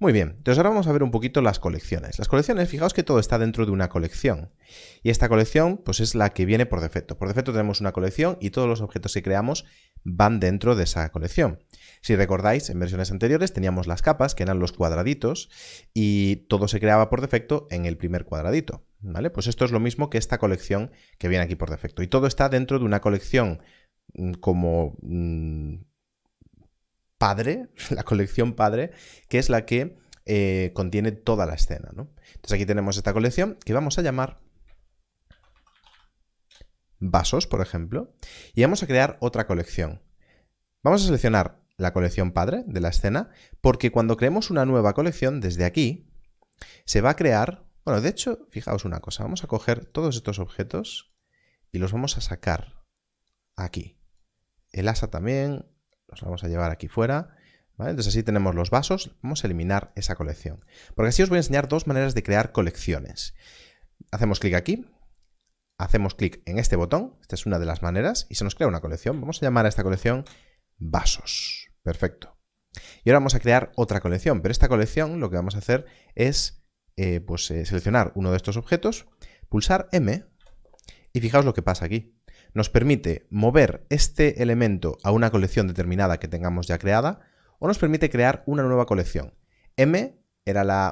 Muy bien, entonces ahora vamos a ver un poquito las colecciones. Las colecciones, fijaos que todo está dentro de una colección. Y esta colección, pues es la que viene por defecto. Por defecto tenemos una colección y todos los objetos que creamos van dentro de esa colección. Si recordáis, en versiones anteriores teníamos las capas, que eran los cuadraditos, y todo se creaba por defecto en el primer cuadradito. ¿Vale? Pues esto es lo mismo que esta colección que viene aquí por defecto. Y todo está dentro de una colección mm, como mm, padre, la colección padre, que es la que eh, contiene toda la escena. Entonces aquí tenemos esta colección que vamos a llamar vasos, por ejemplo, y vamos a crear otra colección. Vamos a seleccionar la colección padre de la escena, porque cuando creemos una nueva colección, desde aquí, se va a crear... Bueno, de hecho, fijaos una cosa, vamos a coger todos estos objetos y los vamos a sacar aquí. El asa también, los vamos a llevar aquí fuera. Entonces así tenemos los vasos. Vamos a eliminar esa colección. Porque así os voy a enseñar dos maneras de crear colecciones. Hacemos clic aquí. Hacemos clic en este botón. Esta es una de las maneras. Y se nos crea una colección. Vamos a llamar a esta colección vasos. Perfecto. Y ahora vamos a crear otra colección. Pero esta colección lo que vamos a hacer es eh, pues, eh, seleccionar uno de estos objetos, pulsar M y fijaos lo que pasa aquí nos permite mover este elemento a una colección determinada que tengamos ya creada o nos permite crear una nueva colección. M era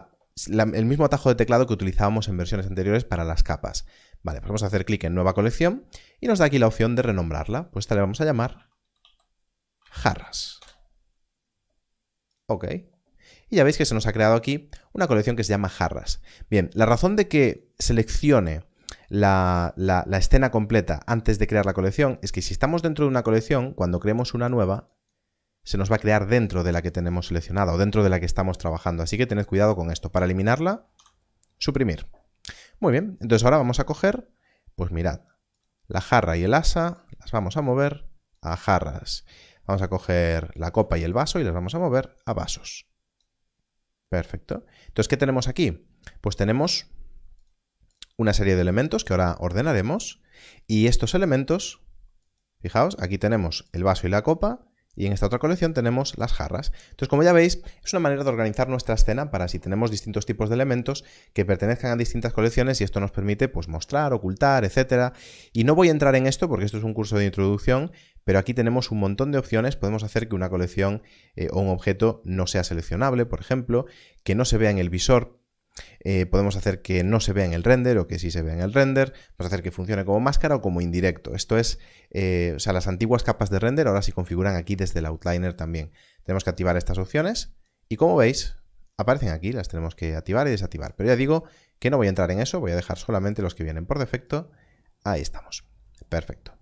el mismo atajo de teclado que utilizábamos en versiones anteriores para las capas. Vale, pues vamos a hacer clic en nueva colección y nos da aquí la opción de renombrarla. Pues esta le vamos a llamar jarras. Ok. Y ya veis que se nos ha creado aquí una colección que se llama jarras. Bien, la razón de que seleccione la, escena completa antes de crear la colección es que si estamos dentro de una colección, cuando creemos una nueva, se nos va a crear dentro de la que tenemos seleccionada o dentro de la que estamos trabajando. Así que tened cuidado con esto. Para eliminarla, suprimir. Muy bien, entonces ahora vamos a coger, pues mirad, la jarra y el asa, las vamos a mover a jarras. Vamos a coger la copa y el vaso y las vamos a mover a vasos. Perfecto. Entonces, ¿qué tenemos aquí? Pues tenemos una serie de elementos que ahora ordenaremos y estos elementos, fijaos, aquí tenemos el vaso y la copa y en esta otra colección tenemos las jarras. Entonces, como ya veis, es una manera de organizar nuestra escena para si tenemos distintos tipos de elementos que pertenezcan a distintas colecciones y esto nos permite pues, mostrar, ocultar, etcétera. Y no voy a entrar en esto porque esto es un curso de introducción, pero aquí tenemos un montón de opciones. Podemos hacer que una colección eh, o un objeto no sea seleccionable, por ejemplo, que no se vea en el visor eh, podemos hacer que no se vea en el render o que sí se vea en el render, podemos hacer que funcione como máscara o como indirecto. Esto es, eh, o sea, las antiguas capas de render ahora se configuran aquí desde el outliner también. Tenemos que activar estas opciones y como veis, aparecen aquí, las tenemos que activar y desactivar. Pero ya digo que no voy a entrar en eso, voy a dejar solamente los que vienen por defecto. Ahí estamos. Perfecto.